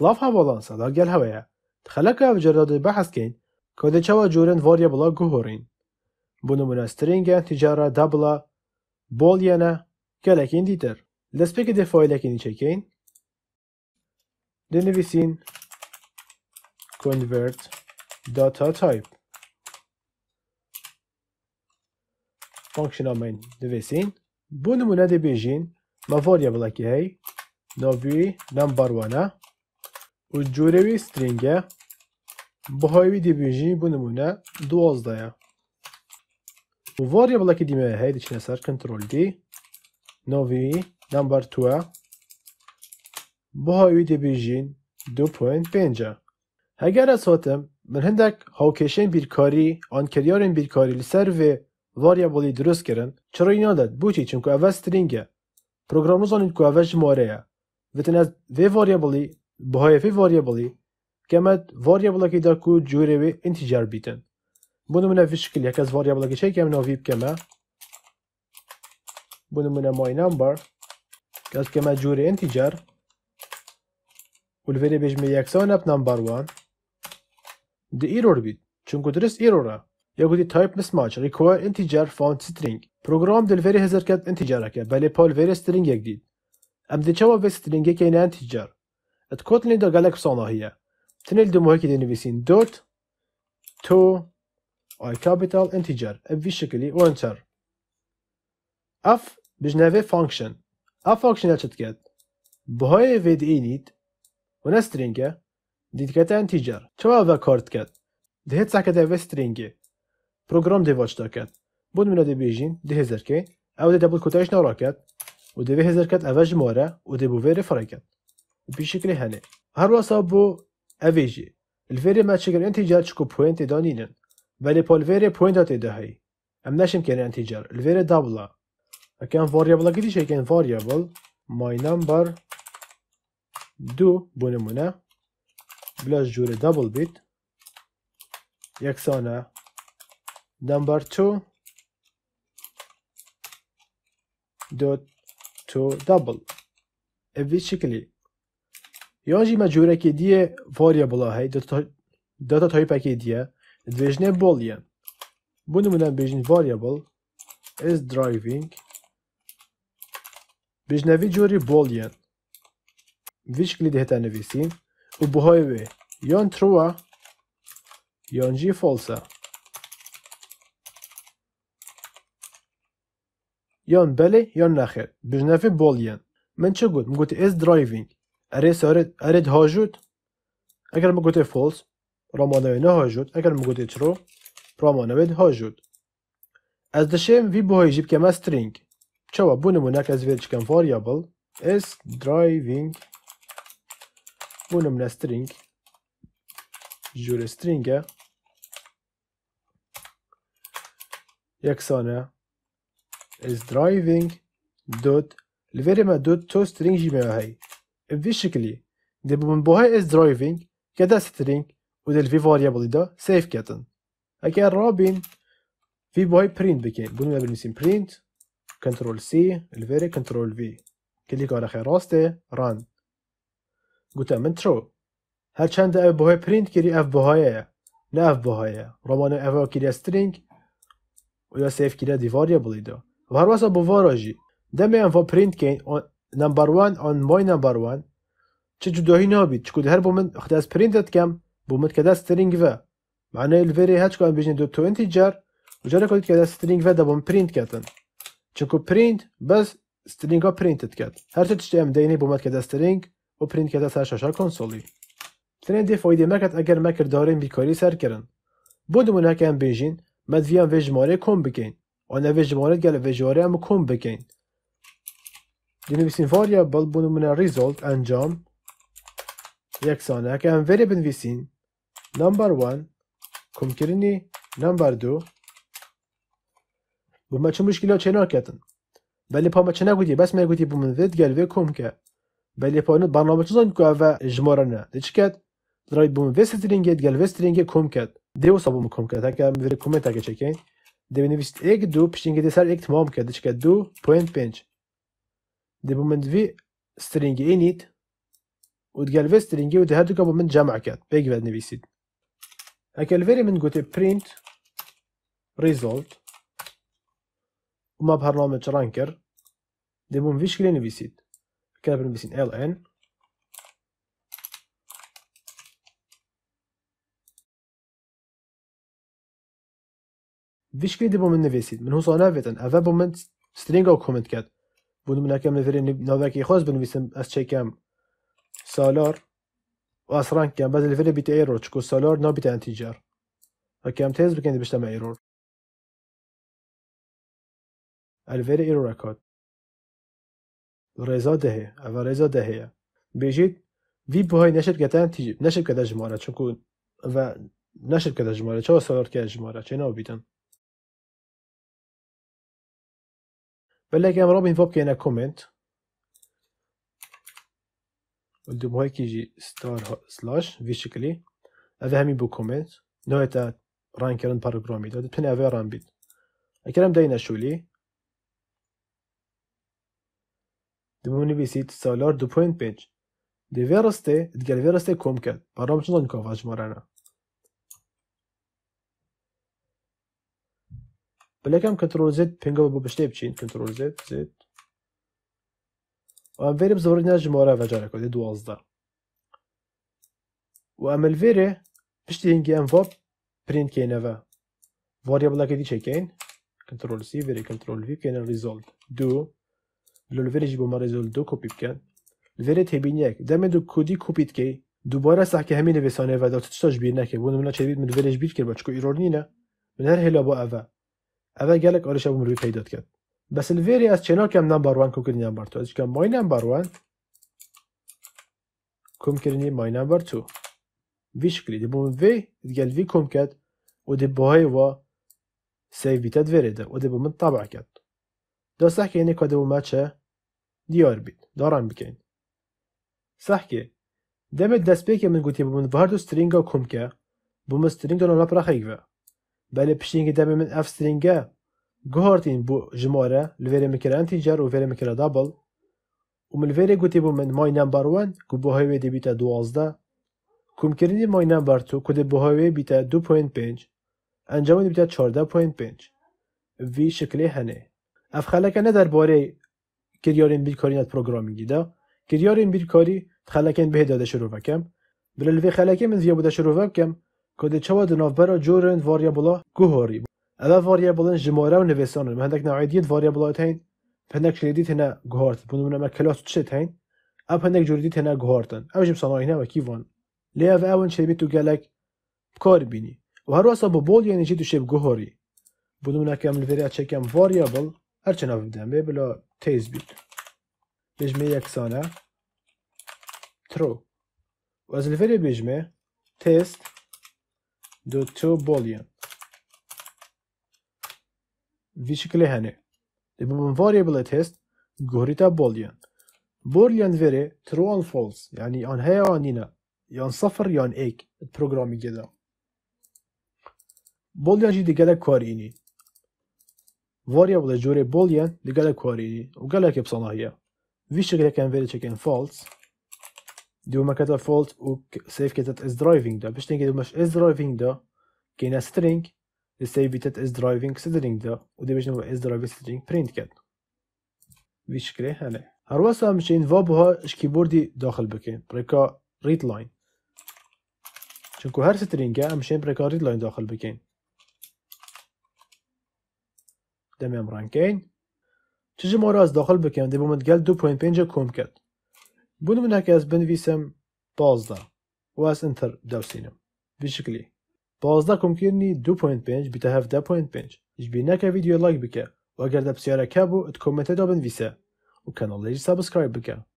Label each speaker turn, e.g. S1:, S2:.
S1: Lav havalansa da gel havaya. Txeleka evcerdadı behs keyin ku di çawa curên varya bila guhorîn. Bû nimûne stiringên tîcara de bila bol yene gelekîn dîtir. Li spêkê dê faylekî çekeyîn. Dinivîsîn convert data type fonksiyona min divêsîn. Bû nimûne dibêjin ma varya bilekî hey navî number one جۆرەوەی سترینگە بەهۆوی دەبێژی بۆ نمونە دوازدایە ڤۆریە بڵێکی دیمە هەیە دەچینە سەر کنترۆل دی نۆڤی نمبەر توە بەهۆوی دەبێژین 2.5 هەگەرە سۆتم من هەندێک هاوکێشەن بیرکاری ئۆنکەریارن بیرکاری لەسەر vê variabelî durust kirin çirî nadat boçî çunku ev string e programozanîn ku ev ji moreye vitin ez vê variabelî buhayefî variableî kemet variablekî de ku curê wê integer bîtin. Bunun mine vî şekil yek ez variablekî çê kem navî bikeme. Bunun mine my number ez keme curê integer û li vê bêjimê yeksan hep number one di error bît. Çünkü dirist error e. Ya gudi type mismatch require integer found string. Program dil veri hezir ket integer eke. Belê pal veri string yek dît. Em di çawa ve stringê kêne integer. ات کوتلین دو گالک سونا هیه تنل دو موهکی دوت تو ای کابیتال انتیجر اف وی شکلی وانتر انتر اف بجنوه فانکشن اف فانکشن ها چت گد بهای وید اینید و نه سترینگه انتجر تو انتیجر چو کات کارت گد ده هیت سکت او سترینگه پروگرام دی واچ دا گد بود منو دی ده او دی دبل کوتیشن نارا گد و دی هزر کت اوش ماره و دی بوویر بشكل هەنێ هەروەسا بۆ ئەvێژی الفێری ماچگەر ئەتیجار چکو پوێنتێ دانینن بەێ پۆلڤێرێ پوێندا تێدەهەی ئەم نەشم کێنە ئەتیجار لێرە دابڵە ئەکەم ڤۆریبڵەگەری شێکێن ڤۆریبڵ ماینەمبەر دوو بۆ نمونە بلاش جوورە دابڵ بیت یەکسانە نمبەر چۆ دوت تو دابڵ ئەوی شکلی یا جی مجورکی دیه واریا بلا هی داتا تایپکی دیه دویجنه بالین bu nümunə bejin variable is driving bejnevi cori boolean which glid heta nevisin u buhayve yon true yon g false yon beli yon nakhir bejnevi boolean من چه گفت؟ من گفت is driving اریس ارید ارید هاجود اگر ما گوته فولس نه هاجود اگر ما گوته ترو ها هاجود از دشم وی بو جیب که ما سترینگ چوا بو که از ویل چکم فاریابل اس driving بو نمونه string جور string یکسانه is driving دوت لفری ما دوت تو سترینگ جیمه هایی في Visually, the Bumbohe is driving, get a string, وده الفي فاريابل ده سيف كاتن. أكي الرابين في بوهي برينت بكين. بنقول بنسيم برينت كنترول سي الفيري كنترول في كليك على خير راستي ران قوتا من ترو هل كان ده بوهي برينت كري اف بوهايا لا اف بوهايا رومانا اف كري string ويا سيف كري دي variable ده. وهروس ابو فاراجي دمي ما برينت كين نمبر وان آن مای نمبر وان چه جدایی نابید چکو هر بومن اخده از داد کم بومد که دست سترینگ و معنی الوری هچ کن بیشنی دو تو جر و جره کنید که دست سترینگ و دبوم پرینت کردن چکو پرینت بس سترینگ ها پرینت کرد هر چه تشتیم دینی بومد که دست سترینگ و پرینت کتن سر شاشا کنسولی ترین دی فایده مکت اگر مکر دارین بیکاری سر کرن بو دمونه بیشین مد ویجماره کم بکین آن ویجماره گل وی هم کم بکین بنویسیم variable بنمونه result انجام یکسانه که هم وری بنویسیم number one کم کرنی number دو بما چه مشکلات چنار کتن بلی پا ما چه نگودی بس ما گودی بمن ذات گل وی کم که بلی پا نت برنامه چزان که و جمارنا دیچ کد درای بمن وی سترینگ گل وی کم کرد. دیو سابو مکم کد هکه هم ویری کمنت چکین دی بنویست ایک دو پشتینگ دی سر ایک تمام کد دیچ دو پوینت پنج دي بومنت في string init وتقال في سترينج string وتهدك بومنت جامع كات بيجي بعد نبي سيد هكا الفيري من قوتي print result وما برنامج رانكر دي بومنت في شكل نبي سيد كتاب نبي سيد ln في شكل دي بومنت نبي سيد من هو صنافة افا بومنت سترينج او كومنت كات بودم اکم نفری نوکی خواست بنویسم از چه کم سالار و از رنگ کم بعد لفری بیت ایرور چکو سالار نا بیت انتیجر و کم تیز بکنی بشتم ایرور الفری ایرور اکاد ریزا دهه او ریزا دهه بیجید وی نشد گتا انتیجر نشد کده جماره چونکو و نشد کده جماره چه سالار که جماره چه بیتن بلك ام رابين فوب كاينه كومنت قلت بغا كيجي ستار سلاش في هذا همي بو كومنت نو تا ران كرن باروغراميد دو تبني افي ران بيت الكلام داينا شولي دموني بيسيت سولار دو بوينت بيج دي فيرستي دي فيرستي كومكل برا مش نكوفاج مرانا بلاكم كنترول زد بينغ بو باش تبشين كنترول زد زد وام فيري بزور نجم ورا فجارة كود دوازدا وام الفيري باش تينجي ام فوب برينت برين كينافا فاريبل كي دي تشيكين كنترول سي فيري كنترول في كاين ريزولت دو بلو الفيري جيبو ما ريزولت دو كوبي بكان الفيري تهبين ياك دائما دو كودي كوبي تكي دوباره صح كي همين فيسانيفا دو تتشتاج بيناك بون منا تشبيت من الفيري جبيت كي باتشكو ايرور نينا من هر هلا بو اول اول گلک آرش ابو مروی پیدا کرد بس الویری از چنا کم نمبر وان کوکر نمبر تو از کم مای نمبر وان کم کرنی مای نمبر تو وی شکلی دی بوم وی دیگل وی کم کرد و دی بای و سی بیتد ورده و دی بومن طبع کرد دوسته که اینه که دی بومه چه دیار بید دارم بکنید صح که دمه دست بیه که من گوتی بومن استرینگ سترینگا کم که بومن سترینگ دانا لپ رخیگوه بله پشینگ دم من اف سترینگە گهارتین بو ژمارە لەێرە میکرە انتیجر و ێرە میکرە دابل و ملڤێرێ گوتی بو من مای نمبر نەمباروان کو دی هەوێ دوازده کم کومکردنی مای نمبر تو کودە بۆ هەوێ بیتە بیتا چارده بیتە پینج وی هنه اف ئەف نه در باره کریارین بیرکارینەت پرۆگرامینگیدا کریارین بیرکاری خەلەکەن بهێدا دە شرۆڤەکەم بل لەێ خەلەکە من زیە بۆ دە شرۆڤە که ده چوا ده نوبرا جورند واریابولا گوهاری بود. الا واریابولن جماره و نویسان رو مهندک نوعی دید واریابولا تاین پندک شدیدی تینا گوهارت بودم نمه کلاس چه تاین او پندک جوردی تینا گوهارتن او جم سانایی نه وکی وان لیا و اون چه بیتو گلک کار بینی و هر واسا با بول یعنی جیدو شیب گوهاری بودم نمه کم لفری ها چکم واریابل هرچه نوی بدم بی بلا تیز بید. بیجمه یک سانه از لفری بیجمه تیست دکتر بولیان به شکل هنه ده بمون variable تست گوریتا بولیان بولیان وره true آن false یعنی آن هیا آن نینا یان صفر یان ایک پروگرامی گدا بولیان جی دیگه کارینی variable جوره بولیان دیگه کارینی و گلک بصناهیه وی شکل کن وره چکن false دو ما كتب فولت و سيف كتب اس درايفنج دا باش تنقدو مش اس درايفنج دا كاينه سترينج السيف تات اس درايفنج سترينج دا ودي باش نبغي اس درايفنج سترينج برينت كات بشكل هنا هروسا مشين فابها اش كيبوردي داخل بكين بريكا ريد لاين چونکو هر سترينجا مشين بريكا ريد لاين داخل بكين دمي امران كاين تجي مورا داخل بكين دي بومنت قال 2.5 كوم كات بون من هەکەس بنویسم پازدا واز ئەتر دەوسینم بشکلی پازدا کمکردنی 2.5 بیتە 7.5 ژبی نەکە ویددیو لایک بکە وەگەر دە پرسیارەکە بوو ئەت کۆمەتەدا بنویسە و کەنەڵێژی سابسكرايب بکە